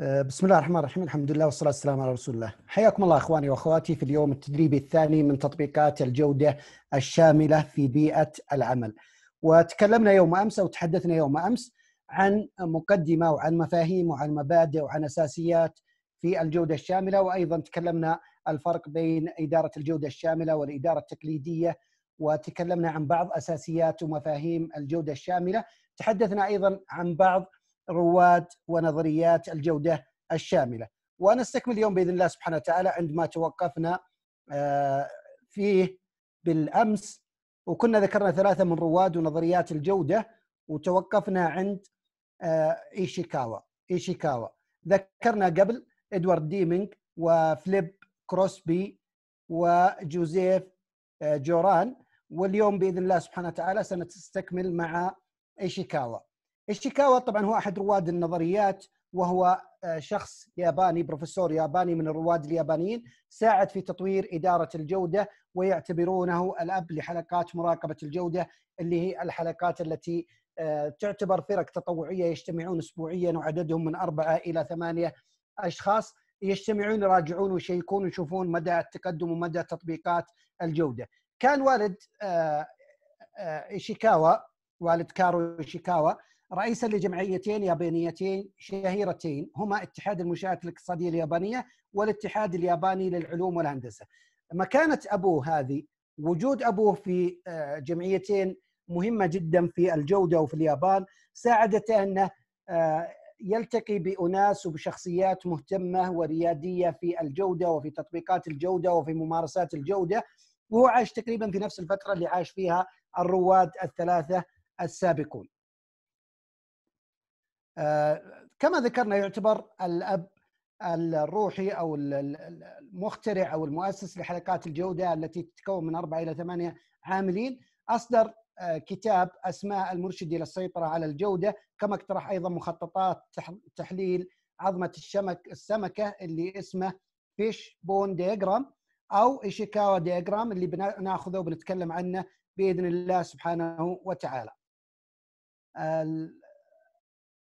آه، بسم الله الرحمن الرحيم الحمد لله والصلاة والسلام على رسول الله حياكم الله أخواني وأخواتي في اليوم التدريبي الثاني من تطبيقات الجودة الشاملة في بيئة العمل وتكلمنا يوم أمس أو تحدثنا يوم أمس عن مقدمة وعن مفاهيم وعن مبادئ وعن أساسيات في الجودة الشاملة وأيضا تكلمنا الفرق بين إدارة الجودة الشاملة والإدارة التقليدية وتكلمنا عن بعض أساسيات ومفاهيم الجودة الشاملة تحدثنا أيضا عن بعض رواد ونظريات الجوده الشامله ونستكمل اليوم باذن الله سبحانه وتعالى عندما توقفنا آه، فيه بالامس وكنا ذكرنا ثلاثه من رواد ونظريات الجوده وتوقفنا عند آه، ايشيكاوا ايشيكاوا ذكرنا قبل ادوارد ديمينج وفليب كروسبي وجوزيف آه، جوران واليوم باذن الله سبحانه وتعالى سنستكمل مع ايشيكاوا إيشيكاوا طبعا هو احد رواد النظريات وهو آه، شخص ياباني بروفيسور ياباني من الرواد اليابانيين ساعد في تطوير إدارة الجودة ويعتبرونه الأب لحلقات مراقبة الجودة اللي هي الحلقات التي آه، تعتبر فرق تطوعية يجتمعون أسبوعيا وعددهم من أربعة إلى ثمانية أشخاص يجتمعون يراجعون ويشيكون ويشوفون مدى التقدم ومدى تطبيقات الجودة كان والد إيشيكاوا آه، والد كارو إيشيكاوا رئيسا لجمعيتين يابانيتين شهيرتين هما اتحاد المنشآت الاقتصادية اليابانية والاتحاد الياباني للعلوم والهندسة مكانة أبوه هذه وجود أبوه في آه، جمعيتين مهمة جدا في الجودة وفي اليابان ساعدته أنه آه، يلتقي بأناس وبشخصيات مهتمة وريادية في الجودة وفي تطبيقات الجودة وفي ممارسات الجودة وهو عاش تقريبا في نفس الفترة اللي عاش فيها الرواد الثلاثة السابقون آه، كما ذكرنا يعتبر الاب الروحي او المخترع او المؤسس لحلقات الجوده التي تتكون من اربعه الى ثمانيه عاملين اصدر آه، كتاب اسماء المرشد الى السيطره على الجوده كما اقترح ايضا مخططات تحليل عظمه الشمك السمكه اللي اسمه فيش بون ديجرام او ايشيكاوا ديجرام اللي بناخذه وبنتكلم عنه باذن الله سبحانه وتعالى.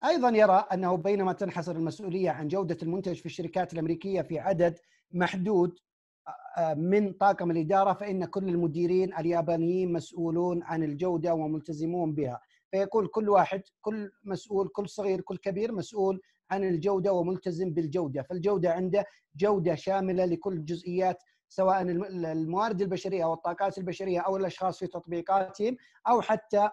ايضا يرى انه بينما تنحصر المسؤوليه عن جوده المنتج في الشركات الامريكيه في عدد محدود آه، آه، من طاقم الاداره فان كل المديرين اليابانيين مسؤولون عن الجوده وملتزمون بها فيقول كل واحد كل مسؤول كل صغير كل كبير مسؤول عن الجوده وملتزم بالجوده فالجوده عنده جوده شامله لكل الجزئيات سواء الموارد البشريه او الطاقات البشريه او الاشخاص في تطبيقاتهم او حتى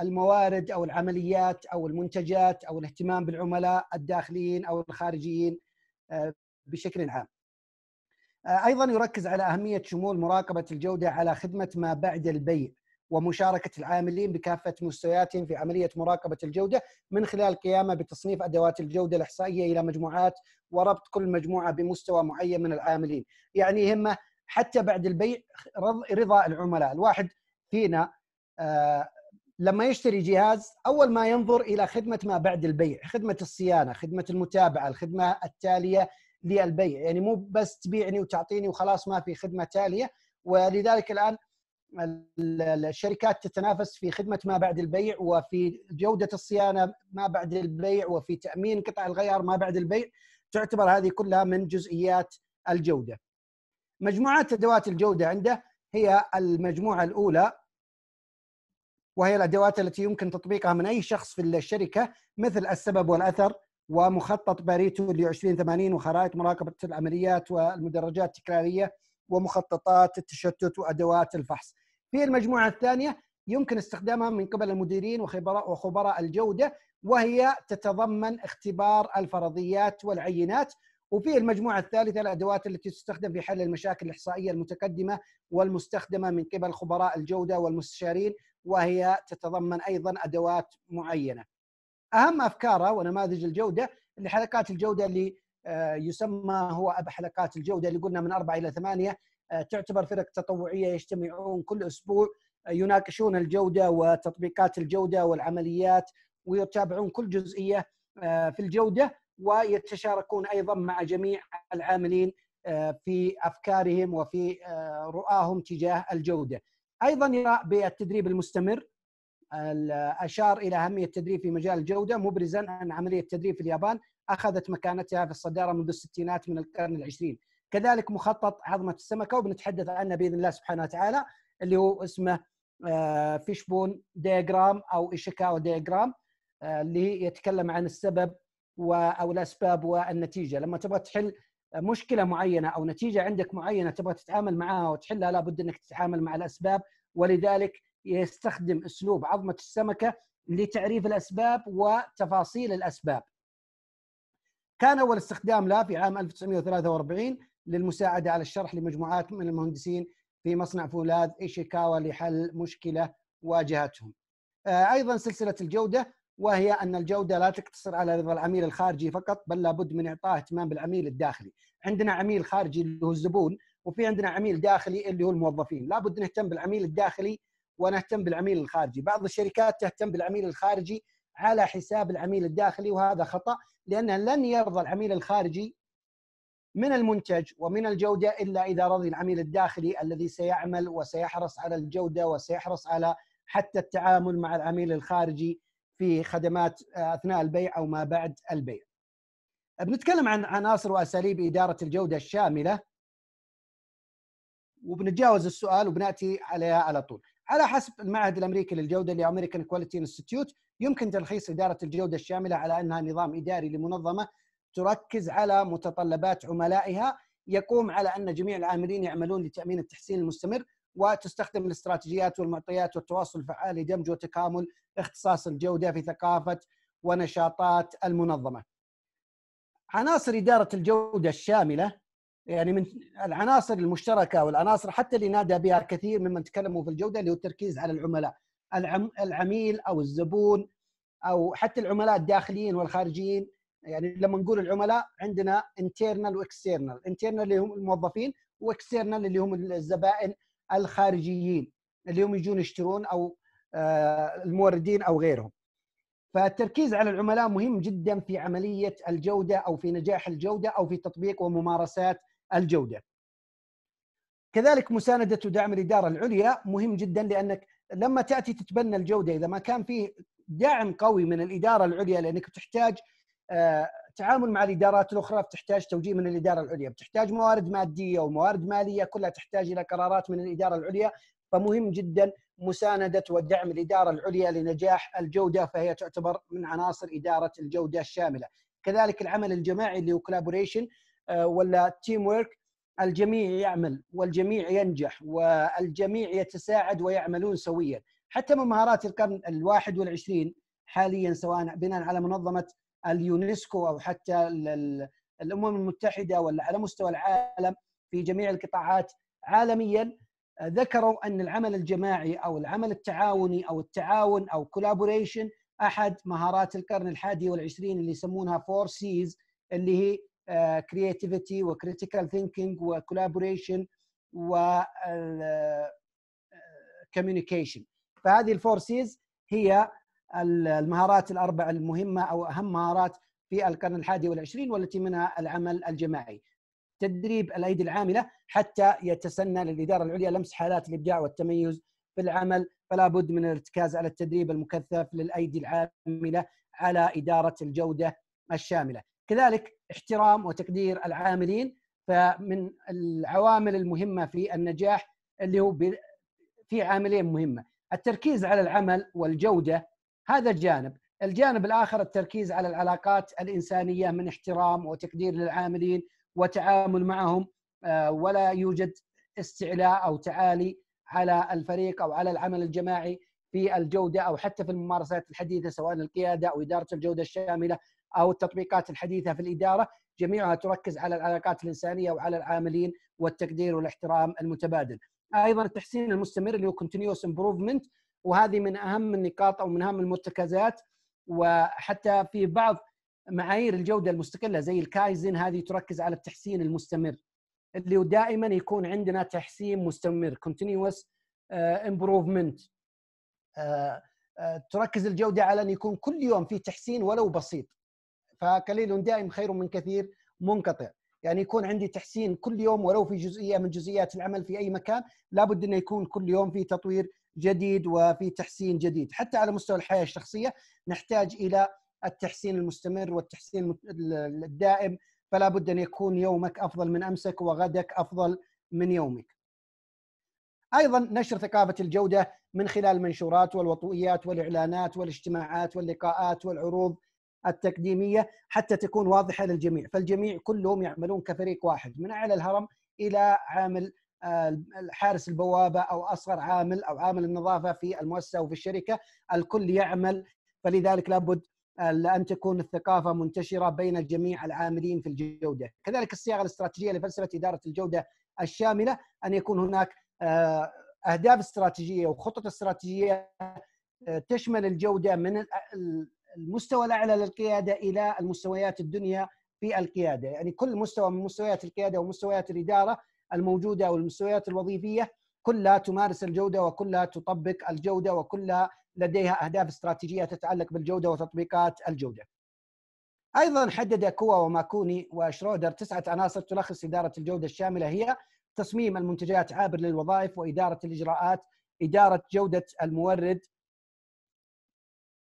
الموارد او العمليات او المنتجات او الاهتمام بالعملاء الداخليين او الخارجيين آه، بشكل عام. آه، ايضا يركز على اهميه شمول مراقبه الجوده على خدمه ما بعد البيع ومشاركه العاملين بكافه مستوياتهم في عمليه مراقبه الجوده من خلال قيامه بتصنيف ادوات الجوده الاحصائيه الى مجموعات وربط كل مجموعه بمستوى معين من العاملين، يعني يهمه حتى بعد البيع رضا العملاء، الواحد فينا آه، لما يشتري جهاز اول ما ينظر الى خدمه ما بعد البيع، خدمه الصيانه، خدمه المتابعه، الخدمه التاليه للبيع، يعني مو بس تبيعني وتعطيني وخلاص ما في خدمه تاليه، ولذلك الان الشركات تتنافس في خدمه ما بعد البيع وفي جوده الصيانه ما بعد البيع وفي تامين قطع الغيار ما بعد البيع، تعتبر هذه كلها من جزئيات الجوده. مجموعات ادوات الجوده عنده هي المجموعه الاولى وهي الادوات التي يمكن تطبيقها من اي شخص في الشركه مثل السبب والاثر ومخطط باريتو ل 2080 وخرائط مراقبه العمليات والمدرجات التكراريه ومخططات التشتت وادوات الفحص. في المجموعه الثانيه يمكن استخدامها من قبل المديرين وخبراء وخبراء الجوده وهي تتضمن اختبار الفرضيات والعينات وفي المجموعة الثالثة الأدوات التي تستخدم في حل المشاكل الإحصائية المتقدمة والمستخدمة من قبل خبراء الجودة والمستشارين وهي تتضمن ايضا ادوات معينه. اهم افكاره ونماذج الجوده اللي حلقات الجوده اللي آه، يسمى هو اب حلقات الجوده اللي قلنا من اربعه الى ثمانيه آه، تعتبر فرق تطوعيه يجتمعون كل اسبوع آه، يناقشون الجوده وتطبيقات الجوده والعمليات ويتابعون كل جزئيه في الجوده ويتشاركون ايضا مع جميع العاملين في افكارهم وفي رؤاهم تجاه الجوده. ايضا يرى بالتدريب المستمر اشار الى اهميه التدريب في مجال الجوده مبرزا ان عمليه التدريب في اليابان اخذت مكانتها في الصداره منذ الستينات من القرن العشرين كذلك مخطط عظمه السمكه وبنتحدث عنه باذن الله سبحانه وتعالى اللي هو اسمه آه، فيشبون دياجرام او ايشيكاوا دياجرام آه، اللي يتكلم عن السبب او الاسباب والنتيجه لما تبغى تحل مشكله معينه او نتيجه عندك معينه تبغى تتعامل معها وتحلها لابد انك تتعامل مع الاسباب ولذلك يستخدم اسلوب عظمه السمكه لتعريف الاسباب وتفاصيل الاسباب. كان اول استخدام له في عام 1943 للمساعده على الشرح لمجموعات من المهندسين في مصنع فولاذ ايشيكاوا لحل مشكله واجهتهم. آه، ايضا سلسله الجوده وهي أن الجودة لا تقتصر على رضا العميل الخارجي فقط بل لابد من إعطاء اهتمام بالعميل الداخلي عندنا عميل خارجي اللي هو الزبون وفي عندنا عميل داخلي اللي هو الموظفين لابد نهتم بالعميل الداخلي ونهتم بالعميل الخارجي بعض الشركات تهتم بالعميل الخارجي على حساب العميل الداخلي وهذا خطأ لأنه لن يرضى العميل الخارجي من المنتج ومن الجودة إلا إذا رضي العميل الداخلي الذي سيعمل وسيحرص على الجودة وسيحرص على حتى التعامل مع العميل الخارجي في خدمات آه، اثناء البيع او ما بعد البيع. بنتكلم عن عناصر واساليب اداره الجوده الشامله وبنتجاوز السؤال وبناتي عليها على طول. على حسب المعهد الامريكي للجوده اللي امريكان كواليتي انستتيوت يمكن تلخيص اداره الجوده الشامله على انها نظام اداري لمنظمه تركز على متطلبات عملائها يقوم على ان جميع العاملين يعملون لتامين التحسين المستمر وتستخدم الاستراتيجيات والمعطيات والتواصل الفعال لدمج وتكامل اختصاص الجوده في ثقافه ونشاطات المنظمه. عناصر اداره الجوده الشامله يعني من العناصر المشتركه والعناصر حتى اللي نادى بها كثير ممن تكلموا في الجوده اللي هو التركيز على العملاء العميل او الزبون او حتى العملاء الداخليين والخارجيين يعني لما نقول العملاء عندنا انترنال واكسترنال انترنال اللي هم الموظفين واكسترنال اللي هم الزبائن الخارجيين اللي هم يجون يشترون او آه، الموردين او غيرهم. فالتركيز على العملاء مهم جدا في عمليه الجوده او في نجاح الجوده او في تطبيق وممارسات الجوده. كذلك مسانده ودعم الاداره العليا مهم جدا لانك لما تاتي تتبنى الجوده اذا ما كان فيه دعم قوي من الاداره العليا لانك تحتاج آه، التعامل مع الادارات الاخرى بتحتاج توجيه من الاداره العليا، بتحتاج موارد ماديه وموارد ماليه كلها تحتاج الى قرارات من الاداره العليا، فمهم جدا مسانده ودعم الاداره العليا لنجاح الجوده فهي تعتبر من عناصر اداره الجوده الشامله. كذلك العمل الجماعي اللي هو كولابوريشن آه، ولا تيم ورك الجميع يعمل والجميع ينجح والجميع يتساعد ويعملون سويا حتى من مهارات القرن الواحد والعشرين حاليا سواء بناء على منظمة اليونسكو او حتى الامم المتحده ولا على مستوى العالم في جميع القطاعات عالميا آه، ذكروا ان العمل الجماعي او العمل التعاوني او التعاون او كولابوريشن احد مهارات القرن الحادي والعشرين اللي يسمونها فور سيز اللي هي كرياتيفيتي وكريتيكال ثينكينج وكولابوريشن و كوميونيكيشن آه، فهذه الفور سيز هي المهارات الاربع المهمه او اهم مهارات في القرن الحادي والعشرين والتي منها العمل الجماعي. تدريب الايدي العامله حتى يتسنى للاداره العليا لمس حالات الابداع والتميز في العمل فلا بد من الارتكاز على التدريب المكثف للايدي العامله على اداره الجوده الشامله. كذلك احترام وتقدير العاملين فمن العوامل المهمه في النجاح اللي هو في عاملين مهمه التركيز على العمل والجوده هذا الجانب الجانب الاخر التركيز على العلاقات الانسانيه من احترام وتقدير للعاملين وتعامل معهم آه، ولا يوجد استعلاء او تعالي على الفريق او على العمل الجماعي في الجوده او حتى في الممارسات الحديثه سواء القياده او اداره الجوده الشامله او التطبيقات الحديثه في الاداره جميعها تركز على العلاقات الانسانيه وعلى العاملين والتقدير والاحترام المتبادل. ايضا التحسين المستمر اللي هو continuous improvement وهذه من اهم النقاط او من اهم المرتكزات وحتى في بعض معايير الجوده المستقله زي الكايزن هذه تركز على التحسين المستمر اللي دائما يكون عندنا تحسين مستمر continuous امبروفمنت آه، آه، آه، تركز الجوده على ان يكون كل يوم في تحسين ولو بسيط فقليل دائم خير من كثير منقطع يعني يكون عندي تحسين كل يوم ولو في جزئيه من جزئيات العمل في اي مكان لابد انه يكون كل يوم في تطوير جديد وفي تحسين جديد حتى على مستوى الحياه الشخصيه نحتاج الى التحسين المستمر والتحسين الدائم فلا بد ان يكون يومك افضل من امسك وغدك افضل من يومك ايضا نشر ثقافه الجوده من خلال المنشورات والوطئيات والاعلانات والاجتماعات واللقاءات والعروض التقديميه حتى تكون واضحه للجميع، فالجميع كلهم يعملون كفريق واحد من اعلى الهرم الى عامل آه، حارس البوابه او اصغر عامل او عامل النظافه في المؤسسه وفي الشركه الكل يعمل فلذلك لابد آه، ان تكون الثقافه منتشره بين جميع العاملين في الجوده كذلك الصياغه الاستراتيجيه لفلسفه اداره الجوده الشامله ان يكون هناك آه، اهداف استراتيجيه وخطط استراتيجيه تشمل الجوده من المستوى الاعلى للقياده الى المستويات الدنيا في القياده يعني كل مستوى من مستويات القياده ومستويات الاداره الموجوده او المستويات الوظيفيه كلها تمارس الجوده وكلها تطبق الجوده وكلها لديها اهداف استراتيجيه تتعلق بالجوده وتطبيقات الجوده. ايضا حدد كوا وماكوني وشرودر تسعه عناصر تلخص اداره الجوده الشامله هي تصميم المنتجات عابر للوظائف واداره الاجراءات، اداره جوده المورد،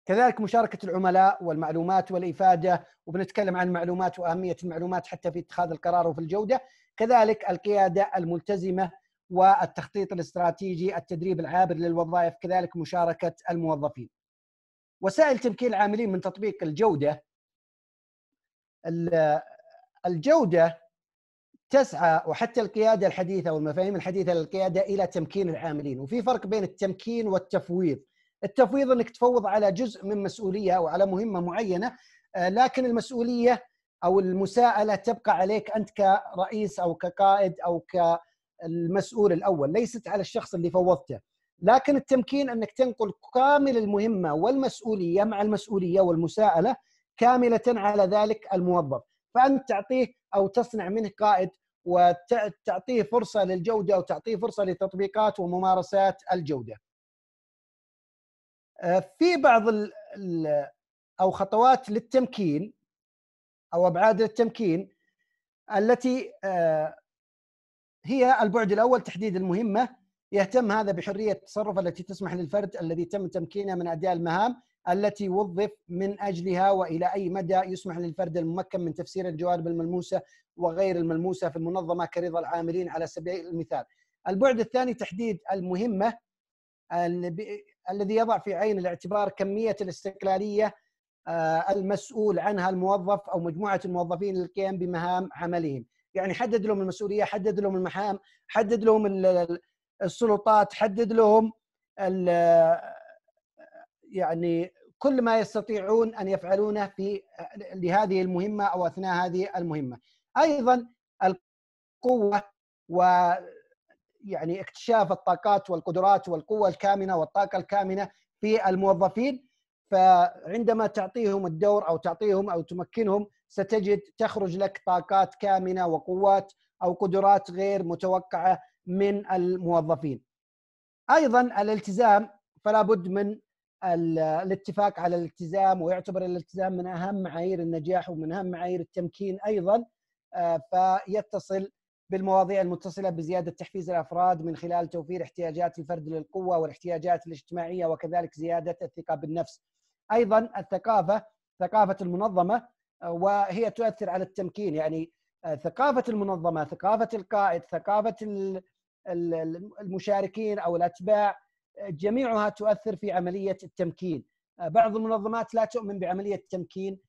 كذلك مشاركة العملاء والمعلومات والإفادة وبنتكلم عن المعلومات وأهمية المعلومات حتى في اتخاذ القرار وفي الجودة كذلك القياده الملتزمه والتخطيط الاستراتيجي التدريب العابر للوظائف كذلك مشاركه الموظفين وسائل تمكين العاملين من تطبيق الجوده الجوده تسعى وحتى القياده الحديثه والمفاهيم الحديثه للقياده الى تمكين العاملين وفي فرق بين التمكين والتفويض التفويض انك تفوض على جزء من مسؤوليه او على مهمه معينه آه، لكن المسؤوليه او المساءله تبقى عليك انت كرئيس او كقائد او كالمسؤول الاول ليست على الشخص اللي فوضته لكن التمكين انك تنقل كامل المهمه والمسؤوليه مع المسؤوليه والمساءله كامله على ذلك الموظف فانت تعطيه او تصنع منه قائد وتعطيه فرصه للجوده وتعطيه فرصه لتطبيقات وممارسات الجوده. آه، في بعض او خطوات للتمكين او ابعاد التمكين التي آه، هي البعد الاول تحديد المهمه يهتم هذا بحريه التصرف التي تسمح للفرد الذي تم تمكينه من اداء المهام التي وظف من اجلها والى اي مدى يسمح للفرد الممكن من تفسير الجوانب الملموسه وغير الملموسه في المنظمه كرضا العاملين على سبيل المثال. البعد الثاني تحديد المهمه الذي يضع في عين الاعتبار كميه الاستقلاليه آه، المسؤول عنها الموظف او مجموعه الموظفين للقيام بمهام عملهم، يعني حدد لهم المسؤوليه، حدد لهم المهام، حدد لهم السلطات، حدد لهم يعني كل ما يستطيعون ان يفعلونه في لهذه المهمه او اثناء هذه المهمه. ايضا القوه و يعني اكتشاف الطاقات والقدرات والقوه الكامنه والطاقه الكامنه في الموظفين فعندما تعطيهم الدور او تعطيهم او تمكنهم ستجد تخرج لك طاقات كامنه وقوات او قدرات غير متوقعه من الموظفين. ايضا الالتزام فلا بد من الاتفاق على الالتزام ويعتبر الالتزام من اهم معايير النجاح ومن اهم معايير التمكين ايضا آه، فيتصل بالمواضيع المتصله بزياده تحفيز الافراد من خلال توفير احتياجات الفرد للقوه والاحتياجات الاجتماعيه وكذلك زياده الثقه بالنفس. ايضا الثقافه ثقافه المنظمه آه، وهي تؤثر على التمكين يعني آه، ثقافه المنظمه ثقافه القائد ثقافه المشاركين او الاتباع آه، جميعها تؤثر في عمليه التمكين بعض المنظمات لا تؤمن بعمليه التمكين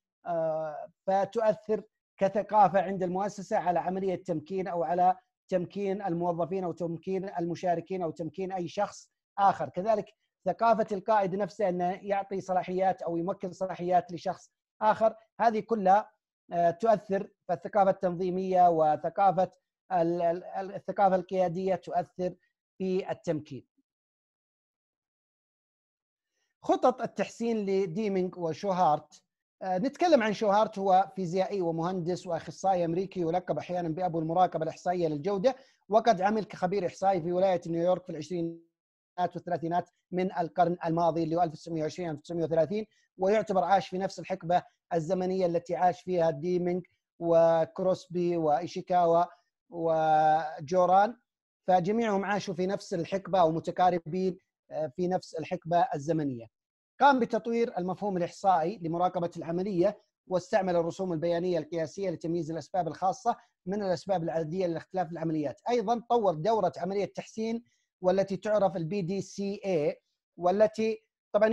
فتؤثر كثقافه عند المؤسسه على عمليه التمكين او على تمكين الموظفين او تمكين المشاركين او تمكين اي شخص اخر كذلك ثقافه القائد نفسه انه يعطي صلاحيات او يمكن صلاحيات لشخص اخر هذه كلها آه، تؤثر فالثقافه التنظيميه وثقافه الثقافه القياديه تؤثر في التمكين. خطط التحسين لديمينج وشوهارت آه، نتكلم عن شوهارت هو فيزيائي ومهندس واخصائي امريكي يلقب احيانا بابو المراقبه الاحصائيه للجوده وقد عمل كخبير احصائي في ولايه نيويورك في العشرين والثلاثينات من القرن الماضي اللي هو 1920 1930 ويعتبر عاش في نفس الحقبه الزمنيه التي عاش فيها ديمينج وكروسبي وايشيكاوا وجوران فجميعهم عاشوا في نفس الحقبه او متقاربين آه، في نفس الحقبه الزمنيه. قام بتطوير المفهوم الاحصائي لمراقبه العمليه واستعمل الرسوم البيانيه القياسيه لتمييز الاسباب الخاصه من الاسباب العاديه لاختلاف العمليات، ايضا طور دوره عمليه تحسين والتي تعرف البي دي سي اي والتي طبعا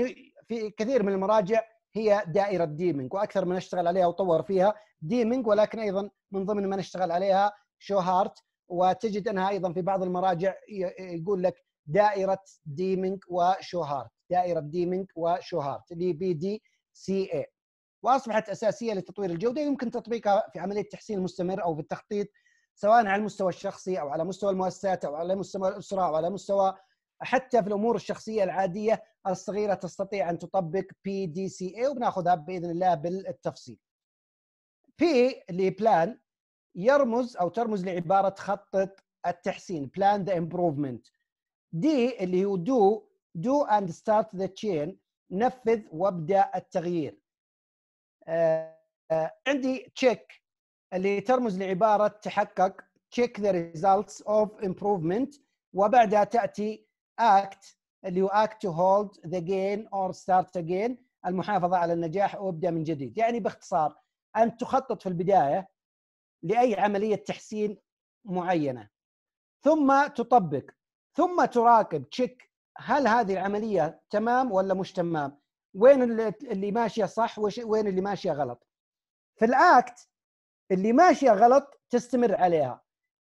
في كثير من المراجع هي دائره ديمنج واكثر من اشتغل عليها وطور فيها ديمنج ولكن ايضا من ضمن من اشتغل عليها شو هارت وتجد انها ايضا في بعض المراجع يقول لك دائره ديمنج وشو هارت دائره ديمنج وشو هارت اللي بي دي سي اي واصبحت اساسيه لتطوير الجوده يمكن تطبيقها في عمليه التحسين المستمر او في التخطيط سواء على المستوى الشخصي او على مستوى المؤسسات او على مستوى الاسره او على مستوى حتى في الامور الشخصيه العاديه الصغيره تستطيع ان تطبق بي دي سي اي وبناخذها باذن الله بالتفصيل. بي اللي بلان يرمز او ترمز لعباره خطط التحسين بلان ذا امبروفمنت. دي اللي هو دو دو اند ستارت ذا تشين نفذ وابدا التغيير. آه، آه، عندي تشيك اللي ترمز لعباره تحقق check the results of improvement وبعدها تاتي act اللي هو act to hold the gain or start again المحافظه على النجاح وابدا من جديد يعني باختصار ان تخطط في البدايه لاي عمليه تحسين معينه ثم تطبق ثم تراقب تشيك هل هذه العمليه تمام ولا مش تمام وين اللي ماشيه صح وين اللي ماشيه غلط في الاكت اللي ماشيه غلط تستمر عليها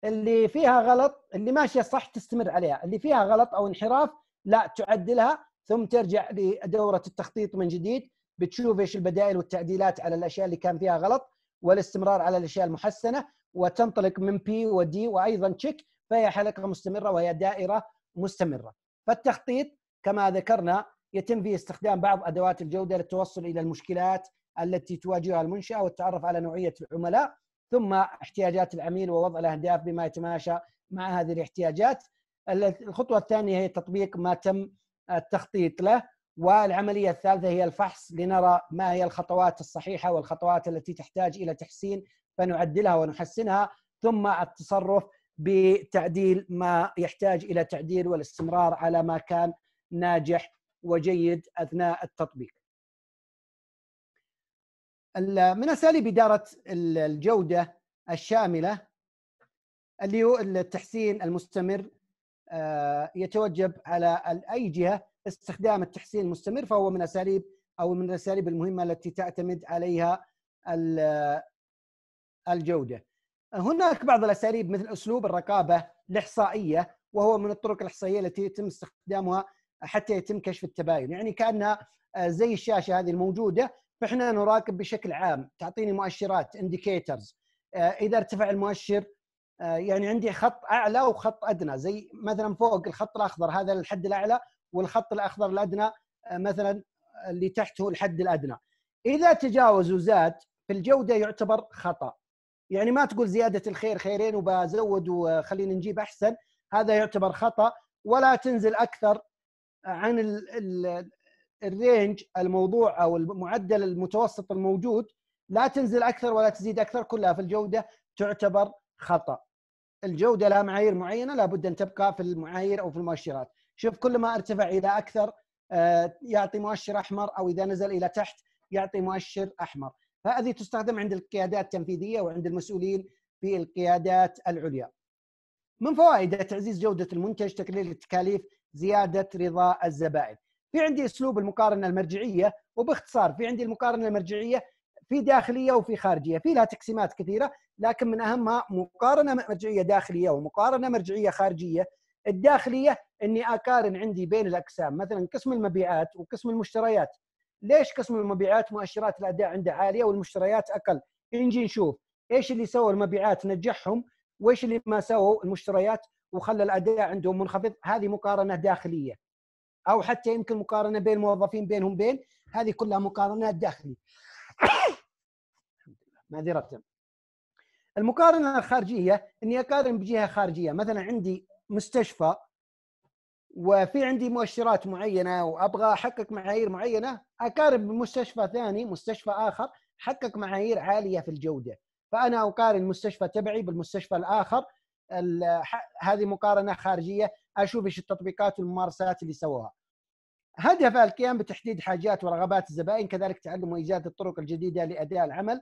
اللي فيها غلط اللي ماشيه صح تستمر عليها اللي فيها غلط او انحراف لا تعدلها ثم ترجع لدوره التخطيط من جديد بتشوف ايش البدائل والتعديلات على الاشياء اللي كان فيها غلط والاستمرار على الاشياء المحسنه وتنطلق من بي ودي وايضا تشيك فهي حلقه مستمره وهي دائره مستمره فالتخطيط كما ذكرنا يتم فيه استخدام بعض ادوات الجوده للتوصل الى المشكلات التي تواجهها المنشاه والتعرف على نوعيه العملاء ثم احتياجات العميل ووضع الاهداف بما يتماشى مع هذه الاحتياجات الخطوه الثانيه هي تطبيق ما تم التخطيط له والعمليه الثالثه هي الفحص لنرى ما هي الخطوات الصحيحه والخطوات التي تحتاج الى تحسين فنعدلها ونحسنها ثم التصرف بتعديل ما يحتاج الى تعديل والاستمرار على ما كان ناجح وجيد اثناء التطبيق. من اساليب اداره الجوده الشامله اللي هو التحسين المستمر آه، يتوجب على اي جهه استخدام التحسين المستمر فهو من اساليب او من الاساليب المهمه التي تعتمد عليها الجوده. هناك بعض الاساليب مثل اسلوب الرقابه الاحصائيه وهو من الطرق الاحصائيه التي يتم استخدامها حتى يتم كشف التباين، يعني كانها آه، زي الشاشه هذه الموجوده فاحنا نراقب بشكل عام تعطيني مؤشرات انديكيترز آه، اذا ارتفع المؤشر آه، يعني عندي خط اعلى وخط ادنى زي مثلا فوق الخط الاخضر هذا الحد الاعلى والخط الاخضر الادنى آه، مثلا اللي تحته الحد الادنى اذا تجاوز وزاد في الجوده يعتبر خطا يعني ما تقول زياده الخير خيرين وبزود وخلينا نجيب احسن هذا يعتبر خطا ولا تنزل اكثر عن الرينج الموضوع او المعدل المتوسط الموجود لا تنزل اكثر ولا تزيد اكثر كلها في الجوده تعتبر خطا الجوده لها معايير معينه لابد ان تبقى في المعايير او في المؤشرات شوف كل ما ارتفع الى اكثر آه، يعطي مؤشر احمر او اذا نزل الى تحت يعطي مؤشر احمر هذه تستخدم عند القيادات التنفيذيه وعند المسؤولين في القيادات العليا من فوائد تعزيز جوده المنتج تقليل التكاليف زياده رضا الزبائن في عندي اسلوب المقارنه المرجعيه وباختصار في عندي المقارنه المرجعيه في داخليه وفي خارجيه، في لها تقسيمات كثيره لكن من اهمها مقارنه مرجعيه داخليه ومقارنه مرجعيه خارجيه. الداخليه اني اقارن عندي بين الاقسام مثلا قسم المبيعات وقسم المشتريات. ليش قسم المبيعات مؤشرات الاداء عنده عاليه والمشتريات اقل؟ نجي نشوف ايش اللي سوى المبيعات نجحهم وايش اللي ما سووا المشتريات وخلى الاداء عندهم منخفض، هذه مقارنه داخليه. او حتى يمكن مقارنه بين الموظفين بينهم بين هذه كلها مقارنات داخليه معذره المقارنه الخارجيه اني اقارن بجهه خارجيه مثلا عندي مستشفى وفي عندي مؤشرات معينه وابغى احقق معايير معينه اقارن بمستشفى ثاني مستشفى اخر حقق معايير عاليه في الجوده فانا اقارن المستشفى تبعي بالمستشفى الاخر هذه مقارنه خارجيه اشوف ايش التطبيقات والممارسات اللي سووها هدف القيام بتحديد حاجات ورغبات الزبائن كذلك تعلم وايجاد الطرق الجديده لاداء العمل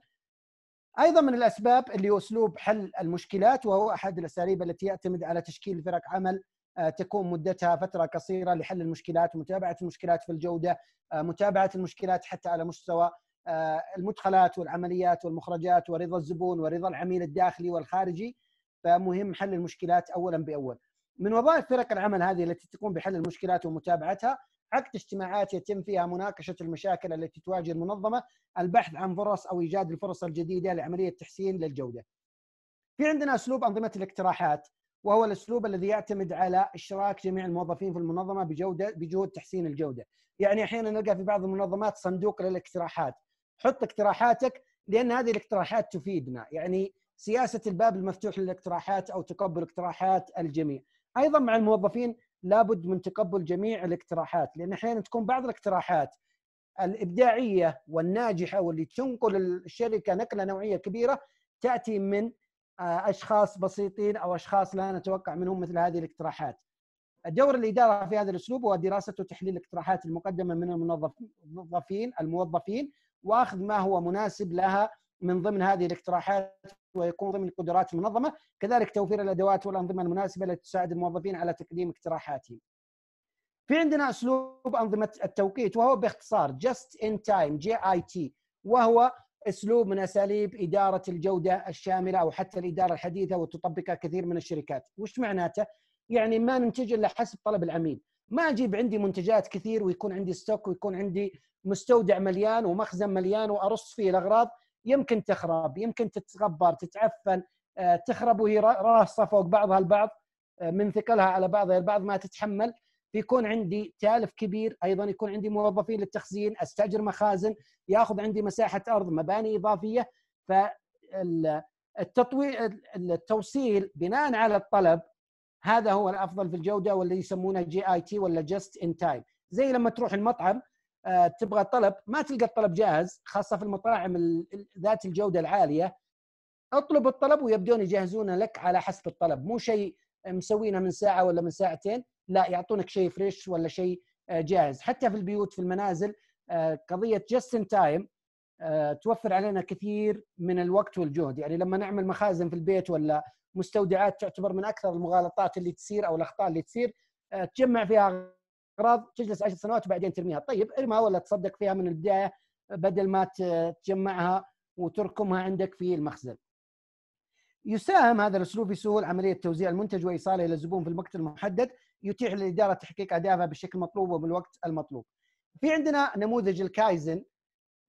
ايضا من الاسباب اللي هو اسلوب حل المشكلات وهو احد الاساليب التي يعتمد على تشكيل فرق عمل آه، تكون مدتها فتره قصيره لحل المشكلات ومتابعه المشكلات في الجوده آه، متابعه المشكلات حتى على مستوى آه، المدخلات والعمليات والمخرجات ورضا الزبون ورضا العميل الداخلي والخارجي فمهم حل المشكلات اولا باول. من وظائف فرق العمل هذه التي تقوم بحل المشكلات ومتابعتها عقد اجتماعات يتم فيها مناقشه المشاكل التي تواجه المنظمه، البحث عن فرص او ايجاد الفرص الجديده لعمليه تحسين للجوده. في عندنا اسلوب انظمه الاقتراحات وهو الاسلوب الذي يعتمد على اشراك جميع الموظفين في المنظمه بجوده بجهود تحسين الجوده، يعني احيانا نلقى في بعض المنظمات صندوق للاقتراحات، حط اقتراحاتك لان هذه الاقتراحات تفيدنا، يعني سياسه الباب المفتوح للاقتراحات او تقبل اقتراحات الجميع ايضا مع الموظفين لابد من تقبل جميع الاقتراحات لان احيانا تكون بعض الاقتراحات الابداعيه والناجحه واللي تنقل الشركه نقله نوعيه كبيره تاتي من آه، اشخاص بسيطين او اشخاص لا نتوقع منهم مثل هذه الاقتراحات. دور الاداره في هذا الاسلوب هو دراسه وتحليل الاقتراحات المقدمه من الموظفين الموظفين واخذ ما هو مناسب لها من ضمن هذه الاقتراحات ويكون ضمن قدرات المنظمه كذلك توفير الادوات والانظمه المناسبه التي تساعد الموظفين على تقديم اقتراحاتهم في عندنا اسلوب انظمه التوقيت وهو باختصار جاست ان تايم جي اي تي وهو اسلوب من اساليب اداره الجوده الشامله او حتى الاداره الحديثه وتطبقها كثير من الشركات، وش معناته؟ يعني ما ننتج الا حسب طلب العميل، ما اجيب عندي منتجات كثير ويكون عندي ستوك ويكون عندي مستودع مليان ومخزن مليان وارص فيه الاغراض يمكن تخرب يمكن تتغبر تتعفن آه، تخرب وهي راسه فوق بعضها البعض آه، من ثقلها على بعضها البعض ما تتحمل فيكون عندي تالف كبير ايضا يكون عندي موظفين للتخزين استاجر مخازن ياخذ عندي مساحه ارض مباني اضافيه ف التطوير التوصيل بناء على الطلب هذا هو الافضل في الجوده واللي يسمونه جي اي تي ولا جاست ان تايم زي لما تروح المطعم آه، تبغى طلب ما تلقى الطلب جاهز خاصه في المطاعم ذات الجوده العاليه اطلب الطلب ويبدون يجهزونه لك على حسب الطلب مو شيء مسوينه من ساعه ولا من ساعتين لا يعطونك شيء فريش ولا شيء آه، جاهز حتى في البيوت في المنازل آه، قضيه جاست ان تايم توفر علينا كثير من الوقت والجهد يعني لما نعمل مخازن في البيت ولا مستودعات تعتبر من اكثر المغالطات اللي تصير او الاخطاء اللي تصير تجمع فيها اغراض تجلس 10 سنوات وبعدين ترميها طيب ارمها ولا تصدق فيها من البدايه بدل ما تجمعها وتركمها عندك في المخزن يساهم هذا الاسلوب في سهول عمليه توزيع المنتج وايصاله الى الزبون في الوقت المحدد يتيح للاداره تحقيق اهدافها بالشكل المطلوب وبالوقت المطلوب في عندنا نموذج الكايزن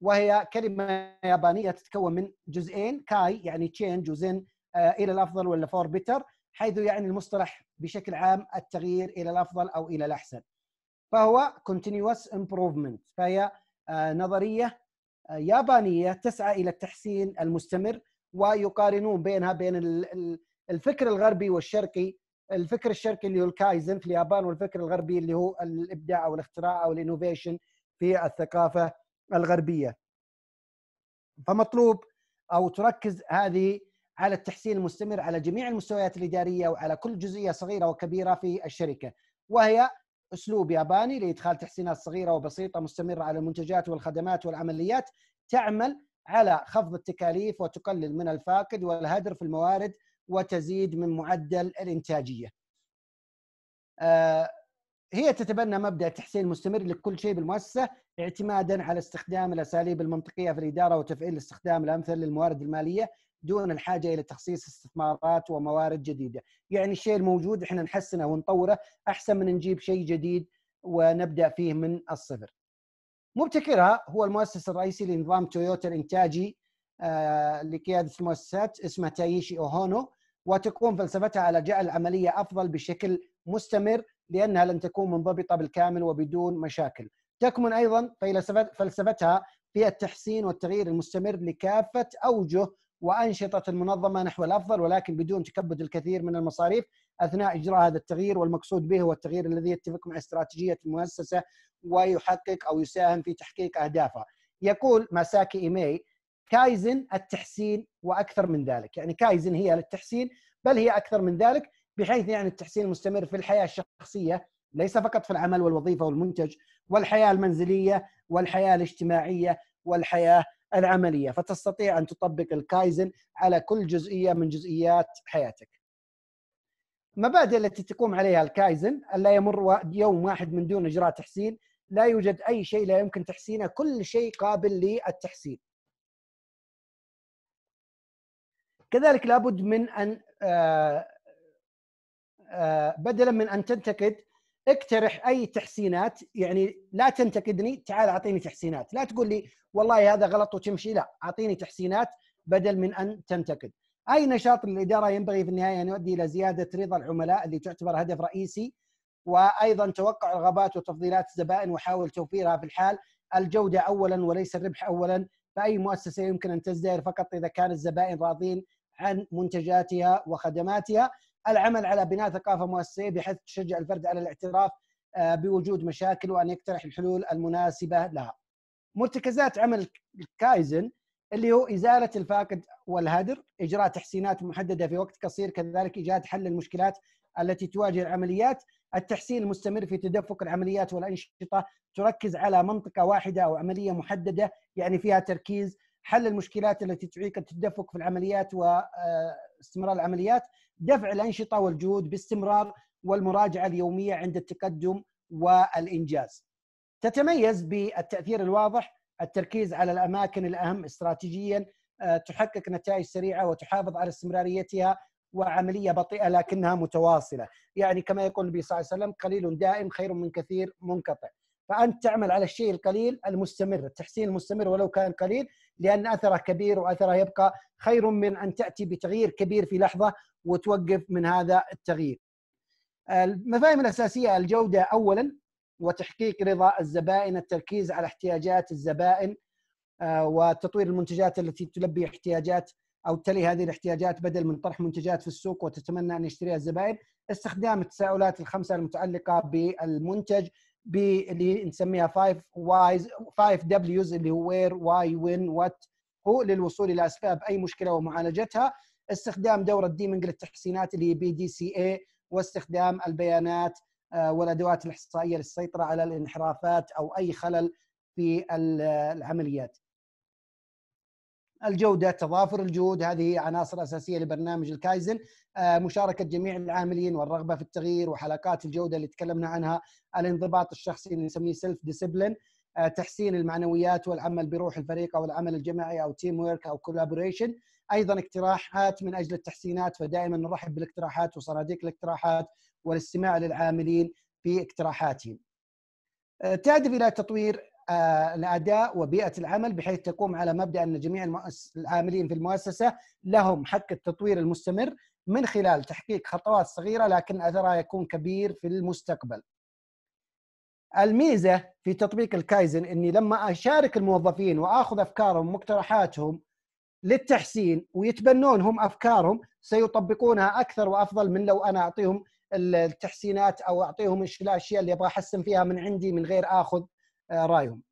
وهي كلمه يابانيه تتكون من جزئين كاي يعني تشينج وزن آه، الى الافضل ولا فور بيتر حيث يعني المصطلح بشكل عام التغيير الى الافضل او الى الاحسن فهو continuous improvement فهي آه، نظريه آه، يابانيه تسعى الى التحسين المستمر ويقارنون بينها بين الفكر الغربي والشرقي الفكر الشرقي اللي هو الكايزن في اليابان والفكر الغربي اللي هو الابداع او الاختراع او الانوفيشن في الثقافه الغربيه فمطلوب او تركز هذه على التحسين المستمر على جميع المستويات الاداريه وعلى كل جزئيه صغيره وكبيره في الشركه وهي اسلوب ياباني لادخال تحسينات صغيره وبسيطه مستمره على المنتجات والخدمات والعمليات تعمل على خفض التكاليف وتقلل من الفاقد والهدر في الموارد وتزيد من معدل الانتاجيه. آه، هي تتبنى مبدا التحسين المستمر لكل شيء بالمؤسسه اعتمادا على استخدام الاساليب المنطقيه في الاداره وتفعيل الاستخدام الامثل للموارد الماليه دون الحاجه الى تخصيص استثمارات وموارد جديده، يعني الشيء الموجود احنا نحسنه ونطوره احسن من نجيب شيء جديد ونبدا فيه من الصفر. مبتكرها هو المؤسس الرئيسي لنظام تويوتا الانتاجي لقياده المؤسسات اسمه تايشي اوهونو وتقوم فلسفتها على جعل العمليه افضل بشكل مستمر لانها لن تكون منضبطه بالكامل وبدون مشاكل. تكمن ايضا فلسفتها في التحسين والتغيير المستمر لكافه اوجه وانشطه المنظمه نحو الافضل ولكن بدون تكبد الكثير من المصاريف اثناء اجراء هذا التغيير والمقصود به هو التغيير الذي يتفق مع استراتيجيه المؤسسه ويحقق او يساهم في تحقيق اهدافها. يقول ماساكي ايمي كايزن التحسين واكثر من ذلك، يعني كايزن هي للتحسين بل هي اكثر من ذلك بحيث يعني التحسين المستمر في الحياه الشخصيه ليس فقط في العمل والوظيفه والمنتج والحياه المنزليه والحياه الاجتماعيه والحياه العمليه فتستطيع ان تطبق الكايزن على كل جزئيه من جزئيات حياتك المبادئ التي تقوم عليها الكايزن لا يمر يوم واحد من دون اجراء تحسين لا يوجد اي شيء لا يمكن تحسينه كل شيء قابل للتحسين كذلك لابد من ان آه، آه، بدلا من ان تنتقد اقترح اي تحسينات يعني لا تنتقدني تعال اعطيني تحسينات لا تقول لي والله هذا غلط وتمشي لا اعطيني تحسينات بدل من ان تنتقد اي نشاط للاداره ينبغي في النهايه ان يؤدي الى زياده رضا العملاء اللي تعتبر هدف رئيسي وايضا توقع رغبات وتفضيلات الزبائن وحاول توفيرها في الحال الجوده اولا وليس الربح اولا فاي مؤسسه يمكن ان تزدهر فقط اذا كان الزبائن راضين عن منتجاتها وخدماتها العمل على بناء ثقافه مؤسسيه بحيث تشجع الفرد على الاعتراف آه، بوجود مشاكل وان يقترح الحلول المناسبه لها. مرتكزات عمل الكايزن اللي هو ازاله الفاقد والهدر، اجراء تحسينات محدده في وقت قصير، كذلك ايجاد حل المشكلات التي تواجه العمليات، التحسين المستمر في تدفق العمليات والانشطه، تركز على منطقه واحده او عمليه محدده يعني فيها تركيز، حل المشكلات التي تعيق التدفق في العمليات واستمرار آه، العمليات، دفع الانشطه والجهود باستمرار والمراجعه اليوميه عند التقدم والانجاز. تتميز بالتاثير الواضح التركيز على الاماكن الاهم استراتيجيا آه، تحقق نتائج سريعه وتحافظ على استمراريتها وعمليه بطيئه لكنها متواصله، يعني كما يقول النبي صلى الله عليه وسلم قليل دائم خير من كثير منقطع. فانت تعمل على الشيء القليل المستمر، التحسين المستمر ولو كان قليل لان اثره كبير واثره يبقى خير من ان تاتي بتغيير كبير في لحظه وتوقف من هذا التغيير. المفاهيم الاساسيه الجوده اولا وتحقيق رضا الزبائن التركيز على احتياجات الزبائن آه، وتطوير المنتجات التي تلبي احتياجات او تلي هذه الاحتياجات بدل من طرح منتجات في السوق وتتمنى ان يشتريها الزبائن، استخدام التساؤلات الخمسه المتعلقه بالمنتج، باللي نسميها 5 وايز 5 دبليوز اللي هو وير واي وين وات هو للوصول الى اسباب اي مشكله ومعالجتها استخدام دوره ديمنج للتحسينات اللي هي بي دي سي اي واستخدام البيانات آه، والادوات الاحصائيه للسيطره على الانحرافات او اي خلل في العمليات. الجوده تضافر الجهود هذه عناصر اساسيه لبرنامج الكايزن آه، مشاركه جميع العاملين والرغبه في التغيير وحلقات الجوده اللي تكلمنا عنها الانضباط الشخصي اللي نسميه سيلف ديسبلين آه، تحسين المعنويات والعمل بروح الفريق او العمل الجماعي او تيم ورك او كولابوريشن ايضا اقتراحات من اجل التحسينات فدائما نرحب بالاقتراحات وصناديق الاقتراحات والاستماع للعاملين في اقتراحاتهم آه، تهدف الى تطوير آه، الاداء وبيئه العمل بحيث تقوم على مبدا ان جميع العاملين في المؤسسه لهم حق التطوير المستمر من خلال تحقيق خطوات صغيره لكن اثرها يكون كبير في المستقبل. الميزه في تطبيق الكايزن اني لما اشارك الموظفين واخذ افكارهم ومقترحاتهم للتحسين ويتبنون هم افكارهم سيطبقونها اكثر وافضل من لو انا اعطيهم التحسينات او اعطيهم الاشياء اللي ابغى احسن فيها من عندي من غير اخذ آه، رايهم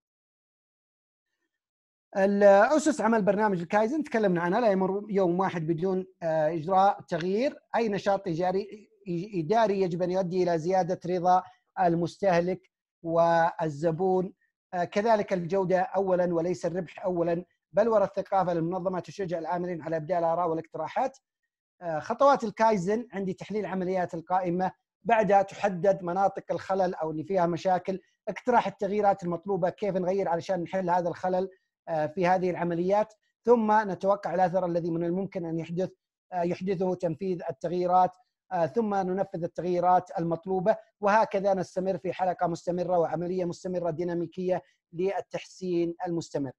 الاسس آه، عمل برنامج الكايزن تكلمنا عنها لا يمر يوم واحد بدون آه، اجراء تغيير اي نشاط تجاري اداري يجب ان يؤدي الى زياده رضا المستهلك والزبون كذلك الجوده اولا وليس الربح اولا بل وراء الثقافه للمنظمه تشجع العاملين على ابداء الاراء والاقتراحات خطوات الكايزن عندي تحليل عمليات القائمه بعدها تحدد مناطق الخلل او اللي فيها مشاكل اقتراح التغييرات المطلوبه كيف نغير علشان نحل هذا الخلل آه، في هذه العمليات ثم نتوقع الاثر الذي من الممكن ان يحدث آه، يحدثه تنفيذ التغييرات آه، ثم ننفذ التغييرات المطلوبه وهكذا نستمر في حلقه مستمره وعمليه مستمره ديناميكيه للتحسين المستمر.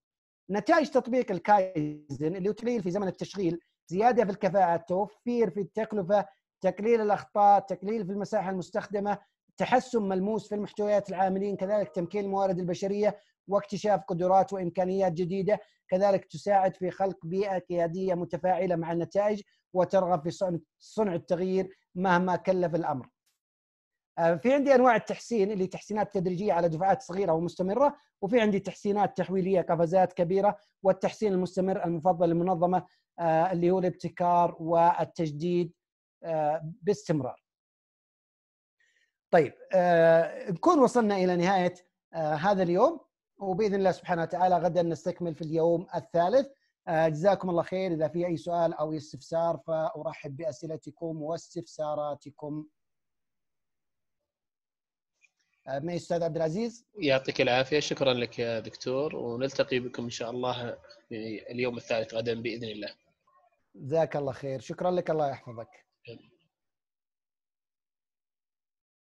نتائج تطبيق الكايزن اللي تقليل في زمن التشغيل، زياده في الكفاءه، توفير في التكلفه، تقليل الاخطاء، تقليل في المساحه المستخدمه، تحسن ملموس في المحتويات العاملين كذلك تمكين الموارد البشريه واكتشاف قدرات وامكانيات جديده كذلك تساعد في خلق بيئه قياديه متفاعله مع النتائج وترغب في صنع التغيير مهما كلف الامر. آه، في عندي انواع التحسين اللي تحسينات تدريجيه على دفعات صغيره ومستمره وفي عندي تحسينات تحويليه قفزات كبيره والتحسين المستمر المفضل للمنظمه آه، اللي هو الابتكار والتجديد آه، باستمرار. طيب آه، نكون وصلنا الى نهايه آه، هذا اليوم وباذن الله سبحانه وتعالى غدا نستكمل في اليوم الثالث آه، جزاكم الله خير اذا في اي سؤال او استفسار فارحب باسئلتكم واستفساراتكم. معي استاذ عبد العزيز يعطيك العافيه شكرا لك يا دكتور ونلتقي بكم ان شاء الله في اليوم الثالث غدا باذن الله. جزاك الله خير شكرا لك الله يحفظك.